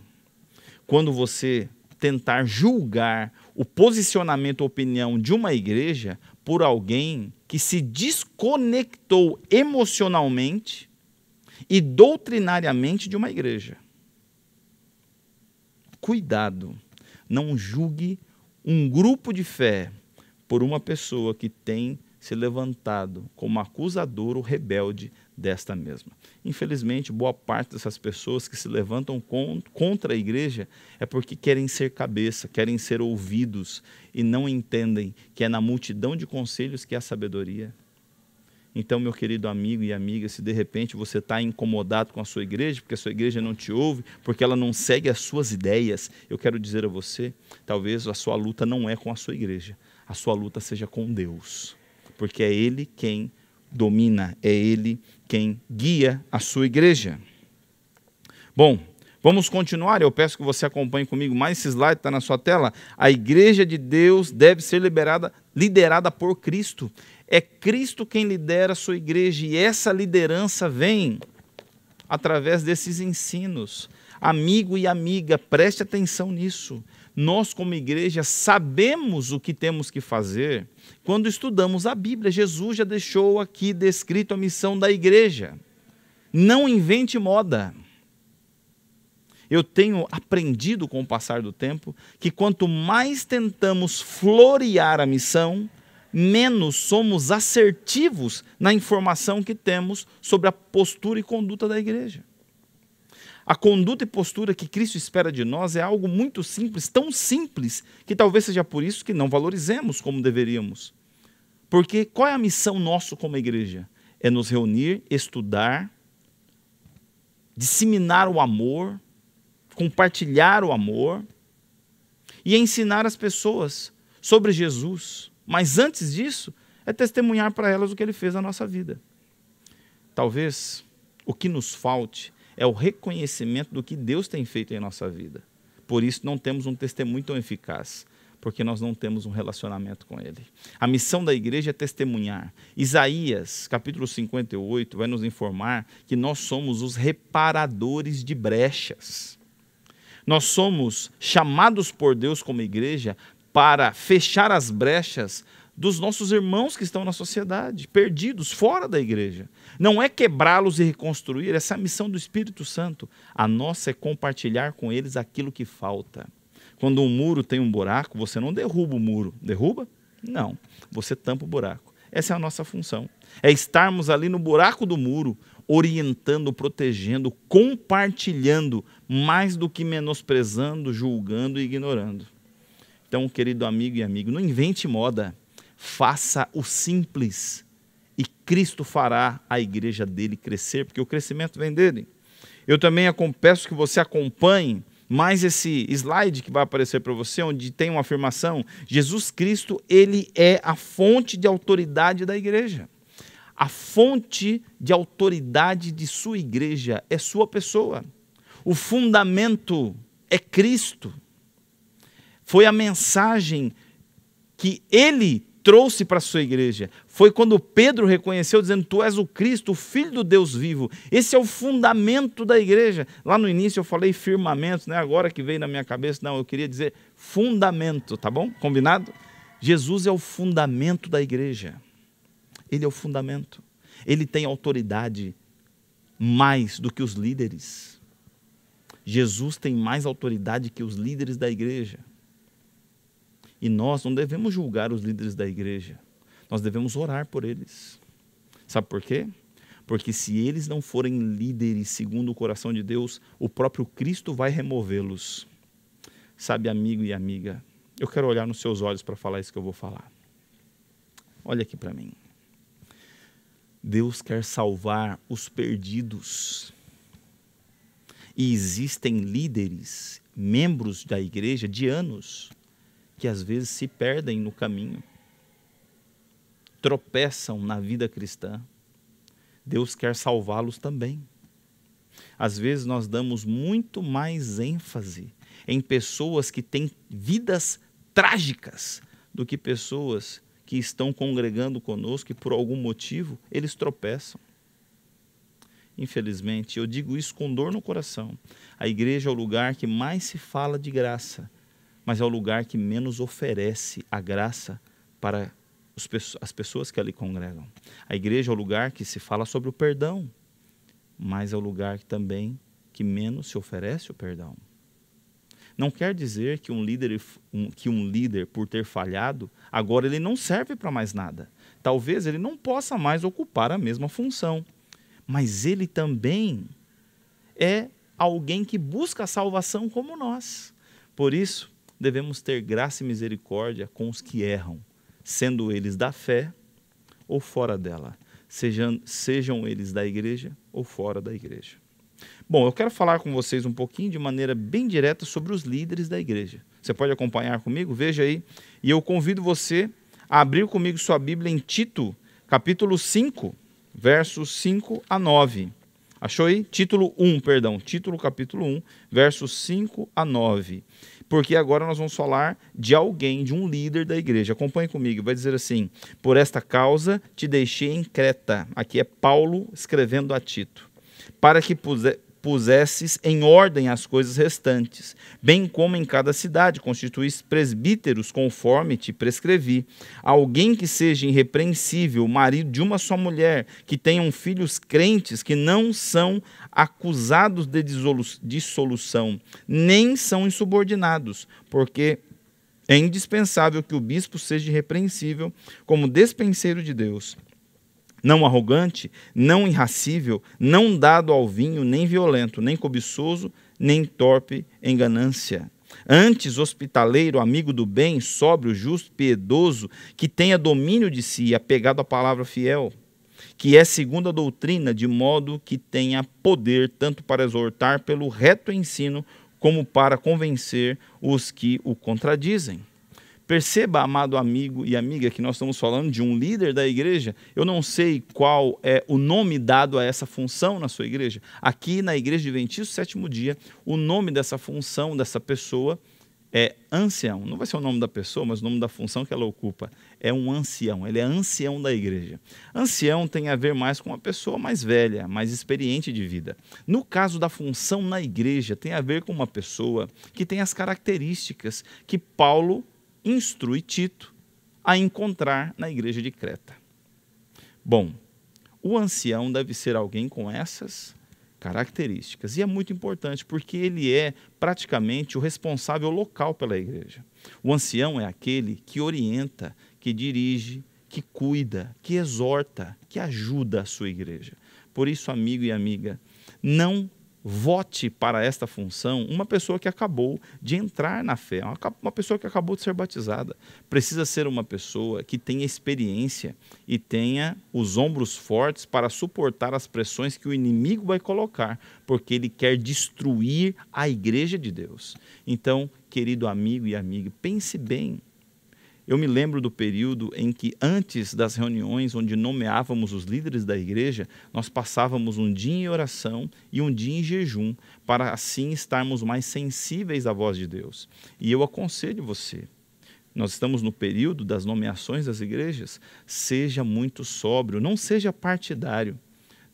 Quando você tentar julgar o posicionamento ou opinião de uma igreja por alguém que se desconectou emocionalmente e doutrinariamente de uma igreja. Cuidado, não julgue um grupo de fé por uma pessoa que tem se levantado como acusador ou rebelde desta mesma. Infelizmente, boa parte dessas pessoas que se levantam contra a igreja é porque querem ser cabeça, querem ser ouvidos e não entendem que é na multidão de conselhos que há sabedoria. Então, meu querido amigo e amiga, se de repente você está incomodado com a sua igreja, porque a sua igreja não te ouve, porque ela não segue as suas ideias, eu quero dizer a você: talvez a sua luta não é com a sua igreja, a sua luta seja com Deus, porque é Ele quem domina, é Ele quem guia a sua igreja. Bom, vamos continuar. Eu peço que você acompanhe comigo mais esse slide, está na sua tela. A igreja de Deus deve ser liberada, liderada por Cristo. É Cristo quem lidera a sua igreja e essa liderança vem através desses ensinos Amigo e amiga, preste atenção nisso. Nós, como igreja, sabemos o que temos que fazer quando estudamos a Bíblia. Jesus já deixou aqui descrito a missão da igreja. Não invente moda. Eu tenho aprendido com o passar do tempo que quanto mais tentamos florear a missão, menos somos assertivos na informação que temos sobre a postura e conduta da igreja. A conduta e postura que Cristo espera de nós é algo muito simples, tão simples, que talvez seja por isso que não valorizemos como deveríamos. Porque qual é a missão nossa como igreja? É nos reunir, estudar, disseminar o amor, compartilhar o amor e ensinar as pessoas sobre Jesus. Mas antes disso, é testemunhar para elas o que ele fez na nossa vida. Talvez o que nos falte é o reconhecimento do que Deus tem feito em nossa vida. Por isso não temos um testemunho tão eficaz, porque nós não temos um relacionamento com ele. A missão da igreja é testemunhar. Isaías, capítulo 58, vai nos informar que nós somos os reparadores de brechas. Nós somos chamados por Deus como igreja para fechar as brechas dos nossos irmãos que estão na sociedade, perdidos, fora da igreja não é quebrá-los e reconstruir, essa é a missão do Espírito Santo. A nossa é compartilhar com eles aquilo que falta. Quando um muro tem um buraco, você não derruba o muro. Derruba? Não. Você tampa o buraco. Essa é a nossa função. É estarmos ali no buraco do muro, orientando, protegendo, compartilhando, mais do que menosprezando, julgando e ignorando. Então, querido amigo e amigo, não invente moda. Faça o simples Cristo fará a igreja dele crescer, porque o crescimento vem dele. Eu também peço que você acompanhe mais esse slide que vai aparecer para você, onde tem uma afirmação: Jesus Cristo, ele é a fonte de autoridade da igreja. A fonte de autoridade de sua igreja é sua pessoa. O fundamento é Cristo. Foi a mensagem que ele trouxe para a sua igreja. Foi quando Pedro reconheceu, dizendo: Tu és o Cristo, o Filho do Deus vivo. Esse é o fundamento da igreja. Lá no início eu falei firmamento, né? agora que veio na minha cabeça, não, eu queria dizer fundamento, tá bom? Combinado? Jesus é o fundamento da igreja. Ele é o fundamento. Ele tem autoridade mais do que os líderes. Jesus tem mais autoridade que os líderes da igreja. E nós não devemos julgar os líderes da igreja. Nós devemos orar por eles. Sabe por quê? Porque se eles não forem líderes segundo o coração de Deus, o próprio Cristo vai removê-los. Sabe, amigo e amiga, eu quero olhar nos seus olhos para falar isso que eu vou falar. Olha aqui para mim. Deus quer salvar os perdidos. E existem líderes, membros da igreja de anos, que às vezes se perdem no caminho, tropeçam na vida cristã, Deus quer salvá-los também. Às vezes nós damos muito mais ênfase em pessoas que têm vidas trágicas do que pessoas que estão congregando conosco e por algum motivo eles tropeçam. Infelizmente, eu digo isso com dor no coração. A igreja é o lugar que mais se fala de graça, mas é o lugar que menos oferece a graça para as pessoas que ali congregam. A igreja é o lugar que se fala sobre o perdão, mas é o lugar que também que menos se oferece o perdão. Não quer dizer que um líder, um, que um líder por ter falhado, agora ele não serve para mais nada. Talvez ele não possa mais ocupar a mesma função, mas ele também é alguém que busca a salvação como nós. Por isso, devemos ter graça e misericórdia com os que erram, sendo eles da fé ou fora dela, sejam, sejam eles da igreja ou fora da igreja. Bom, eu quero falar com vocês um pouquinho de maneira bem direta sobre os líderes da igreja. Você pode acompanhar comigo? Veja aí. E eu convido você a abrir comigo sua Bíblia em Tito, capítulo 5, versos 5 a 9. Achou aí? Título 1, perdão. Título capítulo 1, versos 5 a 9 porque agora nós vamos falar de alguém, de um líder da igreja. Acompanhe comigo, vai dizer assim: Por esta causa te deixei em Creta. Aqui é Paulo escrevendo a Tito. Para que pusesses em ordem as coisas restantes, bem como em cada cidade constituís presbíteros conforme te prescrevi, alguém que seja irrepreensível, marido de uma só mulher, que tenham filhos crentes que não são acusados de dissolução, nem são insubordinados, porque é indispensável que o bispo seja irrepreensível como despenseiro de Deus não arrogante, não irracível, não dado ao vinho, nem violento, nem cobiçoso, nem torpe em ganância. Antes, hospitaleiro, amigo do bem, sóbrio, justo, piedoso, que tenha domínio de si, apegado à palavra fiel, que é segundo a doutrina, de modo que tenha poder tanto para exortar pelo reto ensino, como para convencer os que o contradizem. Perceba, amado amigo e amiga, que nós estamos falando de um líder da igreja. Eu não sei qual é o nome dado a essa função na sua igreja. Aqui na igreja de Adventista, sétimo dia, o nome dessa função, dessa pessoa, é ancião. Não vai ser o nome da pessoa, mas o nome da função que ela ocupa. É um ancião. Ele é ancião da igreja. Ancião tem a ver mais com uma pessoa mais velha, mais experiente de vida. No caso da função na igreja, tem a ver com uma pessoa que tem as características que Paulo instrui Tito a encontrar na igreja de Creta. Bom, o ancião deve ser alguém com essas características. E é muito importante porque ele é praticamente o responsável local pela igreja. O ancião é aquele que orienta, que dirige, que cuida, que exorta, que ajuda a sua igreja. Por isso, amigo e amiga, não vote para esta função uma pessoa que acabou de entrar na fé, uma pessoa que acabou de ser batizada. Precisa ser uma pessoa que tenha experiência e tenha os ombros fortes para suportar as pressões que o inimigo vai colocar, porque ele quer destruir a igreja de Deus. Então, querido amigo e amiga, pense bem eu me lembro do período em que, antes das reuniões onde nomeávamos os líderes da igreja, nós passávamos um dia em oração e um dia em jejum, para assim estarmos mais sensíveis à voz de Deus. E eu aconselho você, nós estamos no período das nomeações das igrejas, seja muito sóbrio, não seja partidário,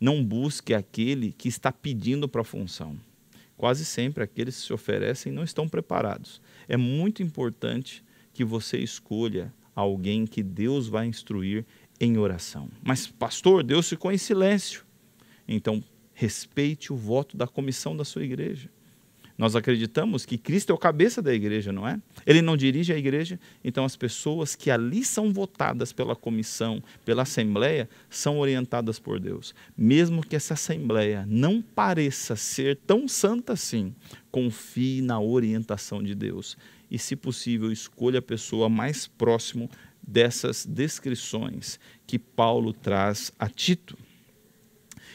não busque aquele que está pedindo para a função. Quase sempre aqueles que se oferecem não estão preparados. É muito importante que você escolha alguém que Deus vai instruir em oração. Mas, pastor, Deus ficou em silêncio. Então, respeite o voto da comissão da sua igreja. Nós acreditamos que Cristo é o cabeça da igreja, não é? Ele não dirige a igreja, então as pessoas que ali são votadas pela comissão, pela assembleia, são orientadas por Deus. Mesmo que essa assembleia não pareça ser tão santa assim, confie na orientação de Deus e, se possível, escolha a pessoa mais próximo dessas descrições que Paulo traz a Tito.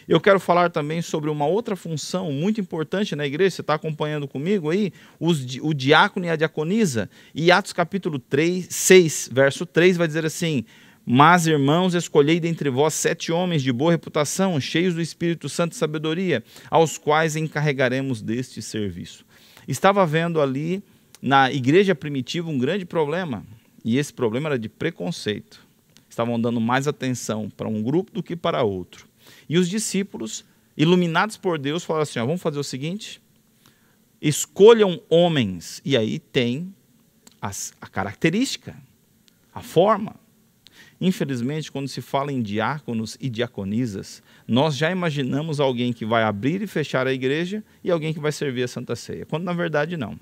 Eu quero falar também sobre uma outra função muito importante na igreja, você está acompanhando comigo aí? Os, o diácono e a diaconisa. E Atos capítulo 3, 6, verso 3 vai dizer assim: Mas, irmãos, escolhei dentre vós sete homens de boa reputação, cheios do Espírito Santo e sabedoria, aos quais encarregaremos deste serviço. Estava vendo ali na igreja primitiva um grande problema, e esse problema era de preconceito. Estavam dando mais atenção para um grupo do que para outro. E os discípulos, iluminados por Deus, falaram assim: ó, vamos fazer o seguinte, escolham homens. E aí tem as, a característica, a forma. Infelizmente, quando se fala em diáconos e diaconisas, nós já imaginamos alguém que vai abrir e fechar a igreja e alguém que vai servir a Santa Ceia, quando na verdade não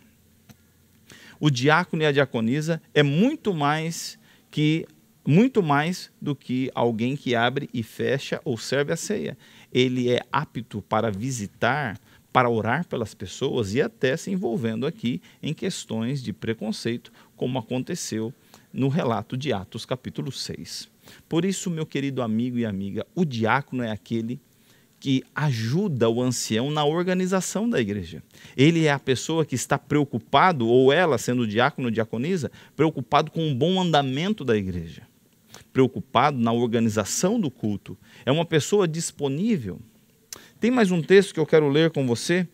o diácono e a diaconisa é muito mais que muito mais do que alguém que abre e fecha ou serve a ceia. Ele é apto para visitar, para orar pelas pessoas e até se envolvendo aqui em questões de preconceito, como aconteceu no relato de Atos capítulo 6. Por isso, meu querido amigo e amiga, o diácono é aquele que ajuda o ancião na organização da igreja. Ele é a pessoa que está preocupado, ou ela, sendo diácono, diaconisa, preocupado com o bom andamento da igreja, preocupado na organização do culto. É uma pessoa disponível. Tem mais um texto que eu quero ler com você,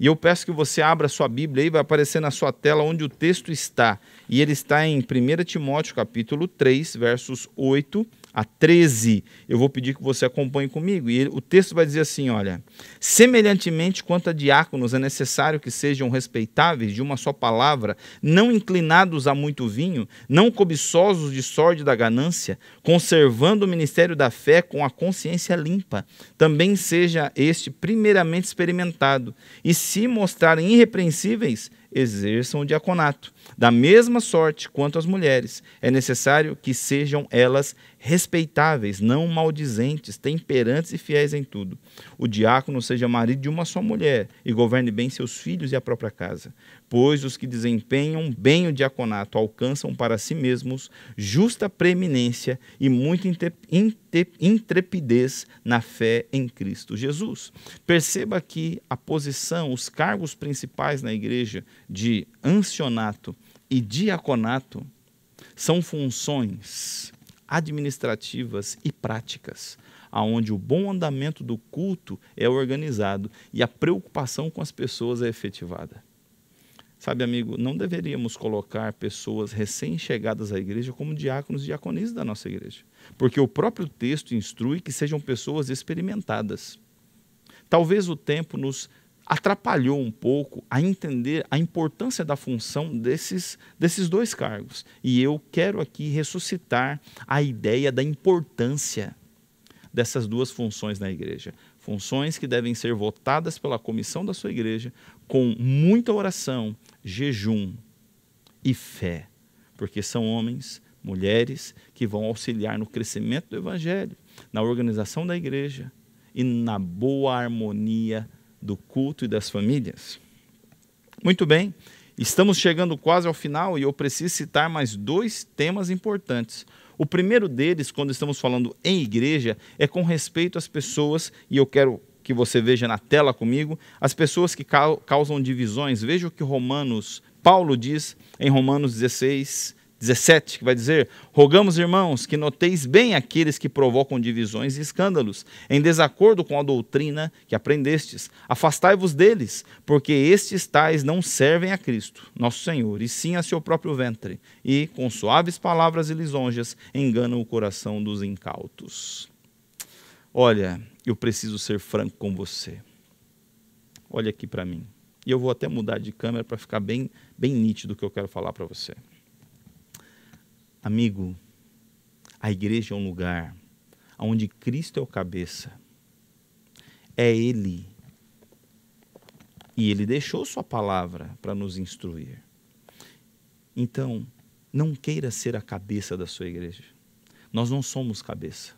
e eu peço que você abra sua Bíblia aí, vai aparecer na sua tela onde o texto está. E ele está em 1 Timóteo capítulo 3, versos 8 a 13, eu vou pedir que você acompanhe comigo. E ele, o texto vai dizer assim: olha, semelhantemente quanto a diáconos, é necessário que sejam respeitáveis de uma só palavra, não inclinados a muito vinho, não cobiçosos de sorte da ganância, conservando o ministério da fé com a consciência limpa. Também seja este primeiramente experimentado, e se mostrarem irrepreensíveis, exerçam o diaconato da mesma sorte quanto as mulheres, é necessário que sejam elas respeitáveis, não maldizentes, temperantes e fiéis em tudo. O diácono seja marido de uma só mulher e governe bem seus filhos e a própria casa. Pois os que desempenham bem o diaconato alcançam para si mesmos justa preeminência e muita intrepidez na fé em Cristo Jesus. Perceba que a posição, os cargos principais na igreja de ancionato e diaconato são funções administrativas e práticas, aonde o bom andamento do culto é organizado e a preocupação com as pessoas é efetivada. Sabe, amigo, não deveríamos colocar pessoas recém-chegadas à igreja como diáconos e diaconisas da nossa igreja, porque o próprio texto instrui que sejam pessoas experimentadas. Talvez o tempo nos atrapalhou um pouco a entender a importância da função desses, desses dois cargos. E eu quero aqui ressuscitar a ideia da importância dessas duas funções na igreja. Funções que devem ser votadas pela comissão da sua igreja com muita oração, jejum e fé, porque são homens, mulheres que vão auxiliar no crescimento do evangelho, na organização da igreja e na boa harmonia do culto e das famílias. Muito bem, estamos chegando quase ao final e eu preciso citar mais dois temas importantes. O primeiro deles, quando estamos falando em igreja, é com respeito às pessoas, e eu quero que você veja na tela comigo, as pessoas que causam divisões. Veja o que Romanos, Paulo diz em Romanos 16, 17, que vai dizer: Rogamos, irmãos, que noteis bem aqueles que provocam divisões e escândalos, em desacordo com a doutrina que aprendestes. Afastai-vos deles, porque estes tais não servem a Cristo, nosso Senhor, e sim a seu próprio ventre, e, com suaves palavras e lisonjas, enganam o coração dos incautos. Olha, eu preciso ser franco com você. Olha aqui para mim. E eu vou até mudar de câmera para ficar bem, bem nítido o que eu quero falar para você. Amigo, a igreja é um lugar onde Cristo é o cabeça. É Ele. E Ele deixou Sua palavra para nos instruir. Então, não queira ser a cabeça da sua igreja. Nós não somos cabeça.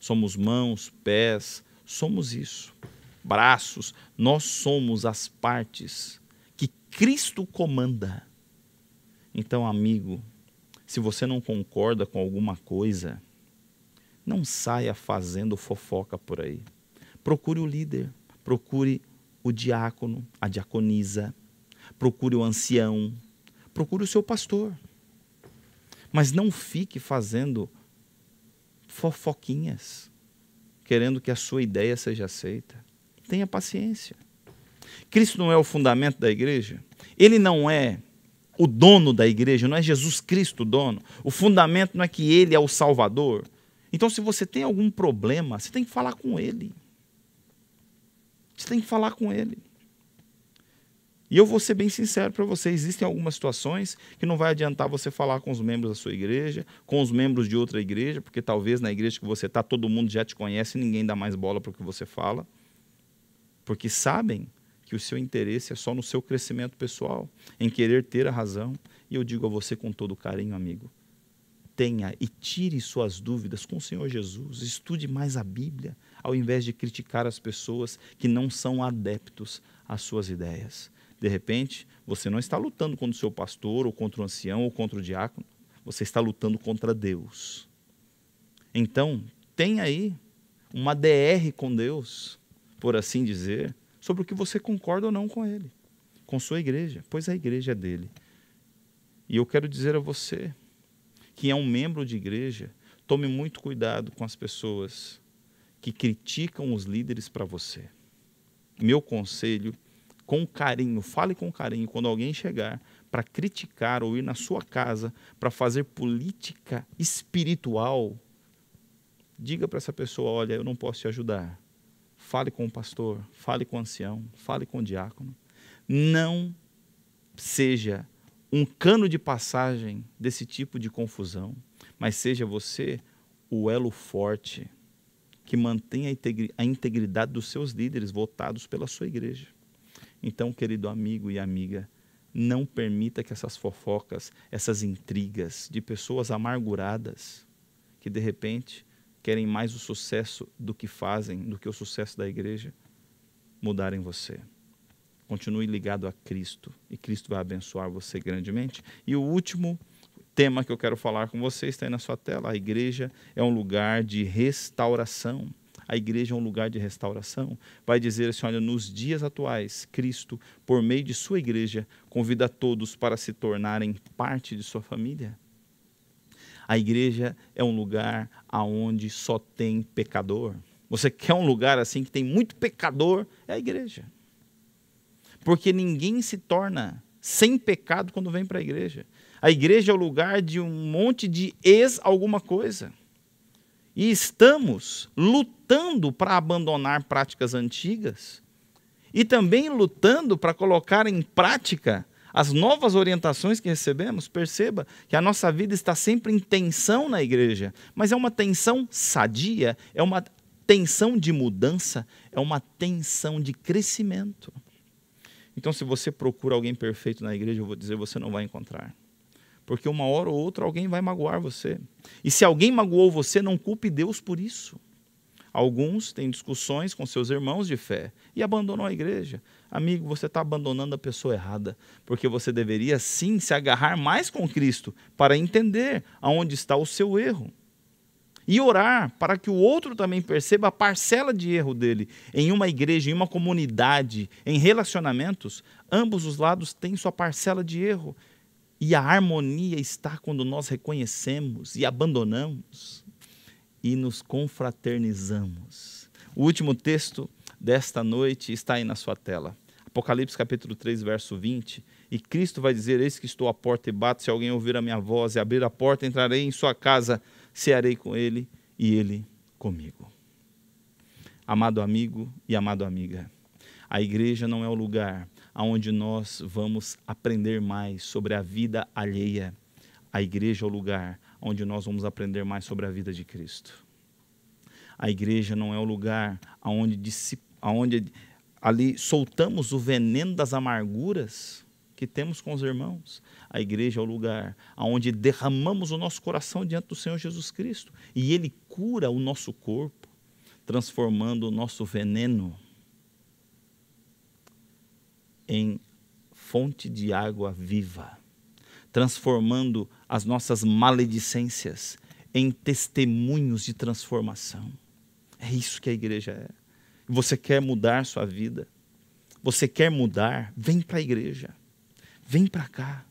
Somos mãos, pés, somos isso. Braços, nós somos as partes que Cristo comanda. Então, amigo, se você não concorda com alguma coisa, não saia fazendo fofoca por aí. Procure o líder, procure o diácono, a diaconisa, procure o ancião, procure o seu pastor. Mas não fique fazendo fofoquinhas, querendo que a sua ideia seja aceita. Tenha paciência. Cristo não é o fundamento da igreja? Ele não é o dono da igreja, não é Jesus Cristo o dono. O fundamento não é que ele é o Salvador. Então, se você tem algum problema, você tem que falar com ele. Você tem que falar com ele. E eu vou ser bem sincero para você: existem algumas situações que não vai adiantar você falar com os membros da sua igreja, com os membros de outra igreja, porque talvez na igreja que você está todo mundo já te conhece e ninguém dá mais bola para o que você fala. Porque sabem que o seu interesse é só no seu crescimento pessoal, em querer ter a razão. E eu digo a você com todo carinho, amigo, tenha e tire suas dúvidas com o Senhor Jesus. Estude mais a Bíblia, ao invés de criticar as pessoas que não são adeptos às suas ideias. De repente, você não está lutando contra o seu pastor, ou contra o ancião, ou contra o diácono. Você está lutando contra Deus. Então, tenha aí uma DR com Deus, por assim dizer, sobre o que você concorda ou não com ele, com sua igreja, pois a igreja é dele. E eu quero dizer a você que é um membro de igreja, tome muito cuidado com as pessoas que criticam os líderes para você. Meu conselho, com carinho, fale com carinho quando alguém chegar para criticar ou ir na sua casa para fazer política espiritual, diga para essa pessoa: olha, eu não posso te ajudar fale com o pastor, fale com o ancião, fale com o diácono. Não seja um cano de passagem desse tipo de confusão, mas seja você o elo forte que mantém a, integridade dos seus líderes votados pela sua igreja. Então, querido amigo e amiga, não permita que essas fofocas, essas intrigas de pessoas amarguradas, que de repente querem mais o sucesso do que fazem, do que o sucesso da igreja, mudar em você. Continue ligado a Cristo e Cristo vai abençoar você grandemente. E o último tema que eu quero falar com você está aí na sua tela. A igreja é um lugar de restauração. A igreja é um lugar de restauração. Vai dizer assim: olha, nos dias atuais, Cristo, por meio de sua igreja, convida todos para se tornarem parte de sua família. A igreja é um lugar aonde só tem pecador. Você quer um lugar assim que tem muito pecador? É a igreja. Porque ninguém se torna sem pecado quando vem para a igreja. A igreja é o lugar de um monte de ex alguma coisa. E estamos lutando para abandonar práticas antigas e também lutando para colocar em prática as novas orientações que recebemos, perceba que a nossa vida está sempre em tensão na igreja, mas é uma tensão sadia, é uma tensão de mudança, é uma tensão de crescimento. Então, se você procura alguém perfeito na igreja, eu vou dizer, você não vai encontrar. Porque uma hora ou outra alguém vai magoar você. E se alguém magoou você, não culpe Deus por isso. Alguns têm discussões com seus irmãos de fé e abandonam a igreja. Amigo, você está abandonando a pessoa errada, porque você deveria sim se agarrar mais com Cristo para entender aonde está o seu erro. E orar para que o outro também perceba a parcela de erro dele. Em uma igreja, em uma comunidade, em relacionamentos, ambos os lados têm sua parcela de erro. E a harmonia está quando nós reconhecemos e abandonamos e nos confraternizamos. O último texto desta noite está aí na sua tela. Apocalipse capítulo 3, verso 20. E Cristo vai dizer: Eis que estou à porta e bato. Se alguém ouvir a minha voz e abrir a porta, entrarei em sua casa, cearei com ele e ele comigo. Amado amigo e amado amiga, a igreja não é o lugar aonde nós vamos aprender mais sobre a vida alheia. A igreja é o lugar onde nós vamos aprender mais sobre a vida de Cristo. A igreja não é o lugar aonde, aonde ali soltamos o veneno das amarguras que temos com os irmãos. A igreja é o lugar aonde derramamos o nosso coração diante do Senhor Jesus Cristo e ele cura o nosso corpo, transformando o nosso veneno em fonte de água viva transformando as nossas maledicências em testemunhos de transformação. É isso que a igreja é. Você quer mudar sua vida? Você quer mudar? Vem para a igreja. Vem para cá.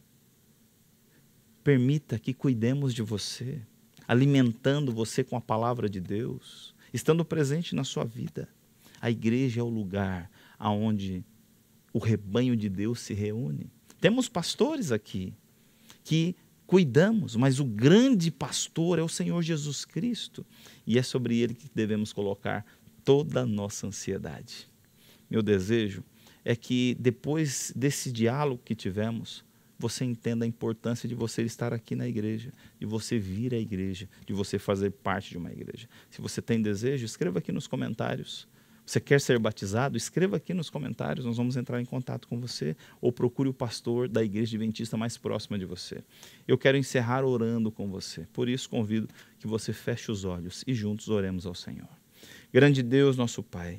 Permita que cuidemos de você, alimentando você com a palavra de Deus, estando presente na sua vida. A igreja é o lugar aonde o rebanho de Deus se reúne. Temos pastores aqui, que cuidamos, mas o grande pastor é o Senhor Jesus Cristo e é sobre ele que devemos colocar toda a nossa ansiedade. Meu desejo é que depois desse diálogo que tivemos, você entenda a importância de você estar aqui na igreja, de você vir à igreja, de você fazer parte de uma igreja. Se você tem desejo, escreva aqui nos comentários. Você quer ser batizado? Escreva aqui nos comentários, nós vamos entrar em contato com você ou procure o pastor da igreja adventista mais próxima de você. Eu quero encerrar orando com você. Por isso convido que você feche os olhos e juntos oremos ao Senhor. Grande Deus, nosso Pai,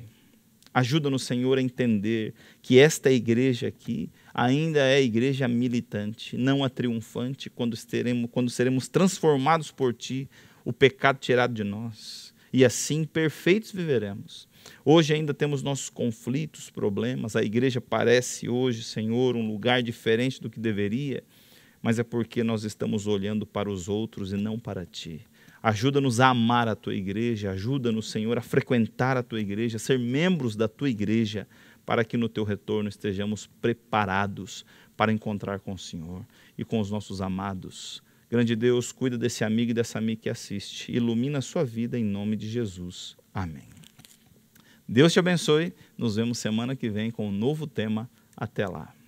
ajuda-nos, Senhor, a entender que esta igreja aqui ainda é a igreja militante, não a triunfante, quando, estaremos, quando seremos transformados por Ti, o pecado tirado de nós. E assim perfeitos viveremos Hoje ainda temos nossos conflitos, problemas. A igreja parece hoje, Senhor, um lugar diferente do que deveria, mas é porque nós estamos olhando para os outros e não para ti. Ajuda-nos a amar a tua igreja, ajuda-nos, Senhor, a frequentar a tua igreja, a ser membros da tua igreja, para que no teu retorno estejamos preparados para encontrar com o Senhor e com os nossos amados. Grande Deus, cuida desse amigo e dessa amiga que assiste. Ilumina a sua vida em nome de Jesus. Amém. Deus te abençoe. Nos vemos semana que vem com um novo tema. Até lá.